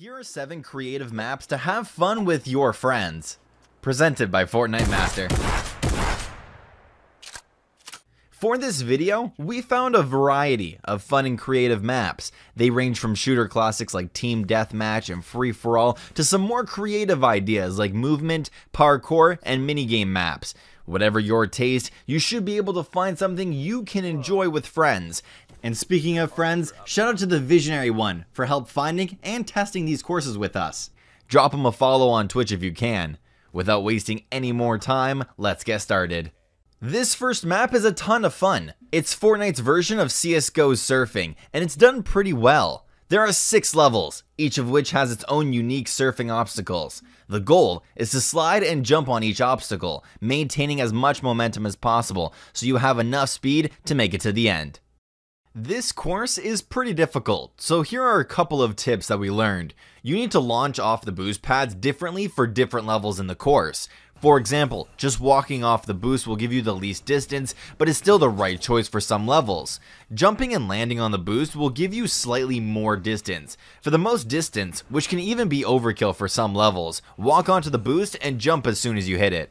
Here are seven creative maps to have fun with your friends. Presented by Fortnite Master. For this video, we found a variety of fun and creative maps. They range from shooter classics like Team Deathmatch and Free For All to some more creative ideas like movement, parkour, and minigame maps. Whatever your taste, you should be able to find something you can enjoy with friends. And speaking of friends, shout out to the Visionary One for help finding and testing these courses with us. Drop him a follow on Twitch if you can. Without wasting any more time, let's get started. This first map is a ton of fun. It's Fortnite's version of CSGO surfing, and it's done pretty well. There are six levels, each of which has its own unique surfing obstacles. The goal is to slide and jump on each obstacle, maintaining as much momentum as possible so you have enough speed to make it to the end. This course is pretty difficult, so here are a couple of tips that we learned. You need to launch off the boost pads differently for different levels in the course. For example, just walking off the boost will give you the least distance, but is still the right choice for some levels. Jumping and landing on the boost will give you slightly more distance. For the most distance, which can even be overkill for some levels, walk onto the boost and jump as soon as you hit it.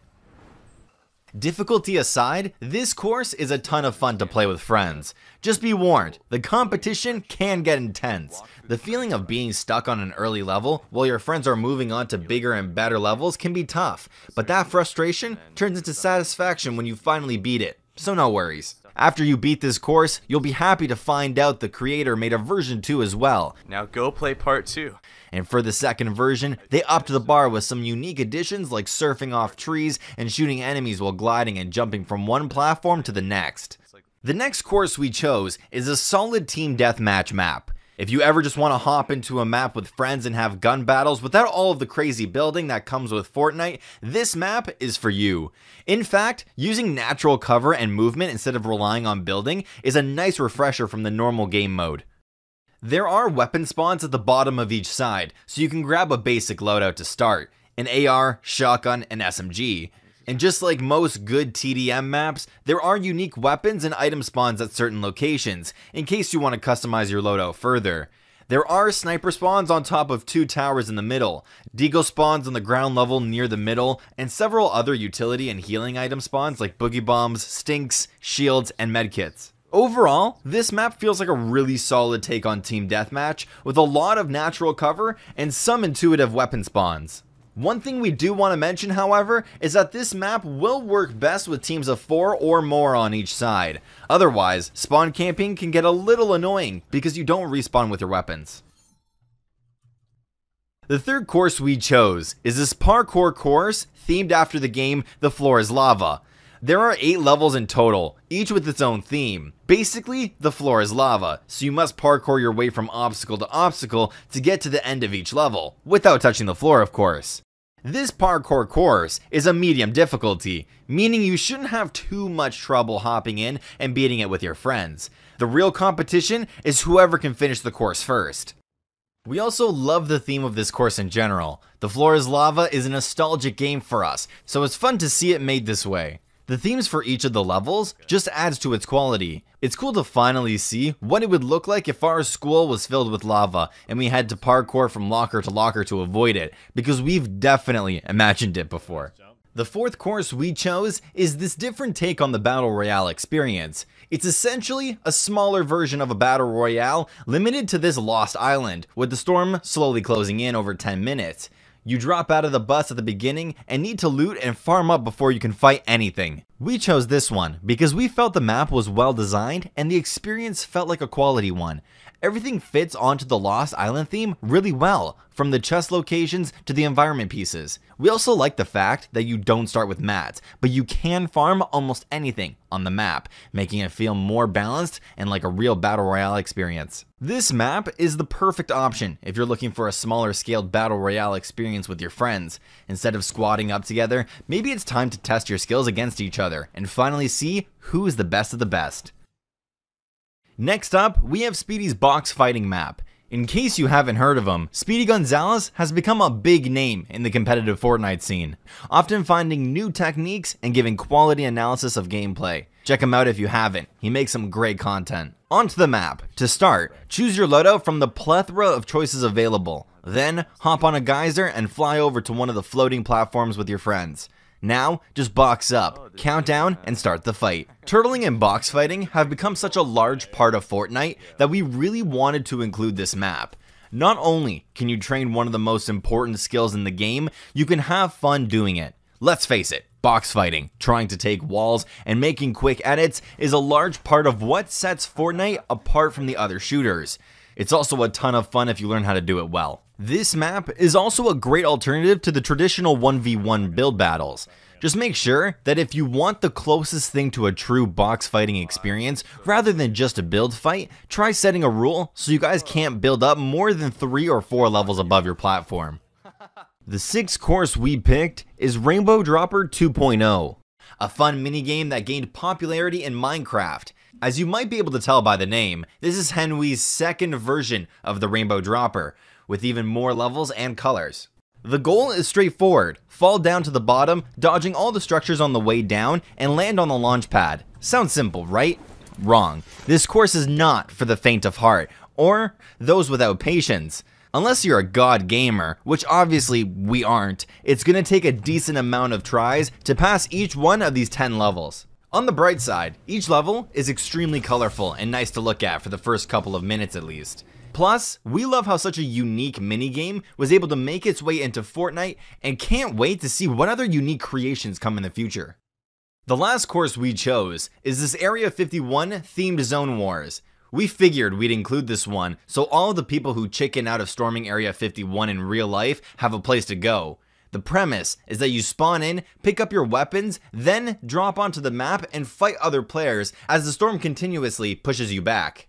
Difficulty aside, this course is a ton of fun to play with friends. Just be warned, the competition can get intense. The feeling of being stuck on an early level while your friends are moving on to bigger and better levels can be tough, but that frustration turns into satisfaction when you finally beat it so no worries. After you beat this course, you'll be happy to find out the creator made a version 2 as well. Now go play part 2. And for the second version, they upped the bar with some unique additions like surfing off trees and shooting enemies while gliding and jumping from one platform to the next. The next course we chose is a solid team deathmatch map. If you ever just want to hop into a map with friends and have gun battles without all of the crazy building that comes with Fortnite, this map is for you. In fact, using natural cover and movement instead of relying on building is a nice refresher from the normal game mode. There are weapon spawns at the bottom of each side, so you can grab a basic loadout to start, an AR, shotgun, and SMG. And just like most good TDM maps, there are unique weapons and item spawns at certain locations, in case you want to customize your loadout further. There are sniper spawns on top of two towers in the middle, deagle spawns on the ground level near the middle, and several other utility and healing item spawns like boogie bombs, stinks, shields, and medkits. Overall, this map feels like a really solid take on Team Deathmatch, with a lot of natural cover and some intuitive weapon spawns. One thing we do want to mention, however, is that this map will work best with teams of 4 or more on each side. Otherwise, spawn camping can get a little annoying because you don't respawn with your weapons. The third course we chose is this parkour course themed after the game The Floor is Lava. There are 8 levels in total, each with its own theme. Basically, the floor is lava, so you must parkour your way from obstacle to obstacle to get to the end of each level, without touching the floor of course. This parkour course is a medium difficulty, meaning you shouldn't have too much trouble hopping in and beating it with your friends. The real competition is whoever can finish the course first. We also love the theme of this course in general. The Floor is Lava is a nostalgic game for us, so it's fun to see it made this way. The themes for each of the levels just adds to its quality. It's cool to finally see what it would look like if our school was filled with lava and we had to parkour from locker to locker to avoid it, because we've definitely imagined it before. The fourth course we chose is this different take on the Battle Royale experience. It's essentially a smaller version of a Battle Royale limited to this lost island, with the storm slowly closing in over 10 minutes. You drop out of the bus at the beginning and need to loot and farm up before you can fight anything. We chose this one because we felt the map was well designed and the experience felt like a quality one. Everything fits onto the Lost Island theme really well, from the chest locations to the environment pieces. We also like the fact that you don't start with mats, but you can farm almost anything on the map, making it feel more balanced and like a real battle royale experience. This map is the perfect option if you're looking for a smaller scaled battle royale experience with your friends. Instead of squatting up together, maybe it's time to test your skills against each other and finally see who's the best of the best. Next up, we have Speedy's box fighting map. In case you haven't heard of him, Speedy Gonzalez has become a big name in the competitive Fortnite scene, often finding new techniques and giving quality analysis of gameplay. Check him out if you haven't, he makes some great content. Onto the map. To start, choose your loadout from the plethora of choices available. Then, hop on a geyser and fly over to one of the floating platforms with your friends. Now, just box up, oh, count down, and start the fight. Turtling and box fighting have become such a large part of Fortnite that we really wanted to include this map. Not only can you train one of the most important skills in the game, you can have fun doing it. Let's face it, box fighting, trying to take walls, and making quick edits is a large part of what sets Fortnite apart from the other shooters. It's also a ton of fun if you learn how to do it well. This map is also a great alternative to the traditional 1v1 build battles. Just make sure that if you want the closest thing to a true box fighting experience, rather than just a build fight, try setting a rule so you guys can't build up more than 3 or 4 levels above your platform. The sixth course we picked is Rainbow Dropper 2.0, a fun minigame that gained popularity in Minecraft. As you might be able to tell by the name, this is Henwe's second version of the Rainbow Dropper, with even more levels and colors. The goal is straightforward, fall down to the bottom, dodging all the structures on the way down, and land on the launch pad. Sounds simple, right? Wrong. This course is not for the faint of heart, or those without patience. Unless you're a god gamer, which obviously we aren't, it's gonna take a decent amount of tries to pass each one of these 10 levels. On the bright side, each level is extremely colorful and nice to look at for the first couple of minutes at least. Plus, we love how such a unique minigame was able to make its way into Fortnite and can't wait to see what other unique creations come in the future. The last course we chose is this Area 51 themed Zone Wars. We figured we'd include this one so all the people who chicken out of storming Area 51 in real life have a place to go. The premise is that you spawn in, pick up your weapons, then drop onto the map and fight other players as the storm continuously pushes you back.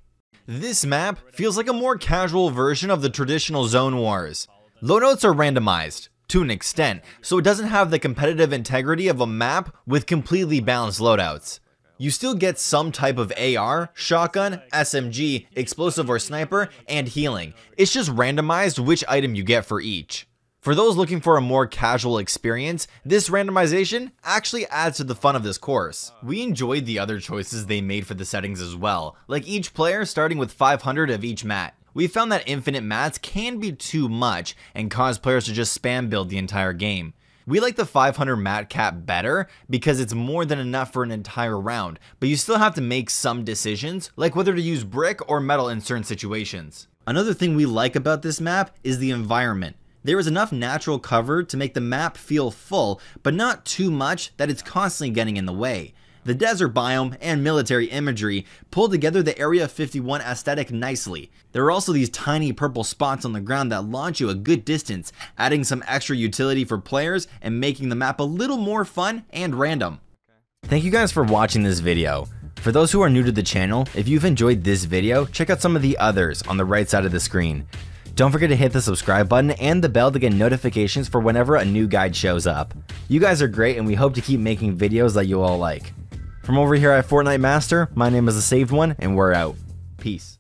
This map feels like a more casual version of the traditional zone wars. Low notes are randomized, to an extent, so it doesn't have the competitive integrity of a map with completely balanced loadouts. You still get some type of AR, shotgun, SMG, explosive or sniper, and healing. It's just randomized which item you get for each. For those looking for a more casual experience, this randomization actually adds to the fun of this course. We enjoyed the other choices they made for the settings as well, like each player starting with 500 of each mat. We found that infinite mats can be too much and cause players to just spam build the entire game. We like the 500 mat cap better because it's more than enough for an entire round, but you still have to make some decisions, like whether to use brick or metal in certain situations. Another thing we like about this map is the environment. There is enough natural cover to make the map feel full, but not too much that it's constantly getting in the way. The desert biome and military imagery pull together the Area 51 aesthetic nicely. There are also these tiny purple spots on the ground that launch you a good distance, adding some extra utility for players and making the map a little more fun and random. Thank you guys for watching this video. For those who are new to the channel, if you've enjoyed this video, check out some of the others on the right side of the screen. Don't forget to hit the subscribe button and the bell to get notifications for whenever a new guide shows up. You guys are great and we hope to keep making videos that you all like. From over here at Fortnite Master, my name is The Saved One and we're out. Peace.